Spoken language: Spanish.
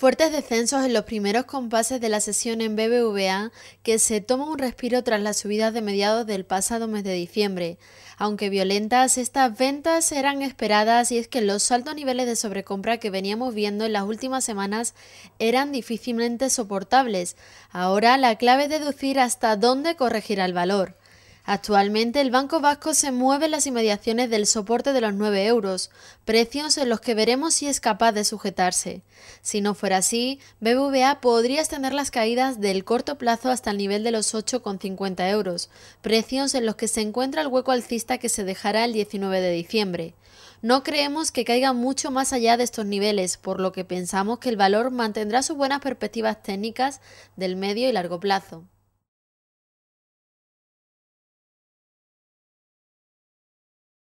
Fuertes descensos en los primeros compases de la sesión en BBVA, que se toma un respiro tras las subidas de mediados del pasado mes de diciembre. Aunque violentas, estas ventas eran esperadas y es que los altos niveles de sobrecompra que veníamos viendo en las últimas semanas eran difícilmente soportables. Ahora la clave es deducir hasta dónde corregirá el valor. Actualmente el Banco Vasco se mueve en las inmediaciones del soporte de los 9 euros, precios en los que veremos si es capaz de sujetarse. Si no fuera así, BBVA podría extender las caídas del corto plazo hasta el nivel de los 8,50 euros, precios en los que se encuentra el hueco alcista que se dejará el 19 de diciembre. No creemos que caiga mucho más allá de estos niveles, por lo que pensamos que el valor mantendrá sus buenas perspectivas técnicas del medio y largo plazo.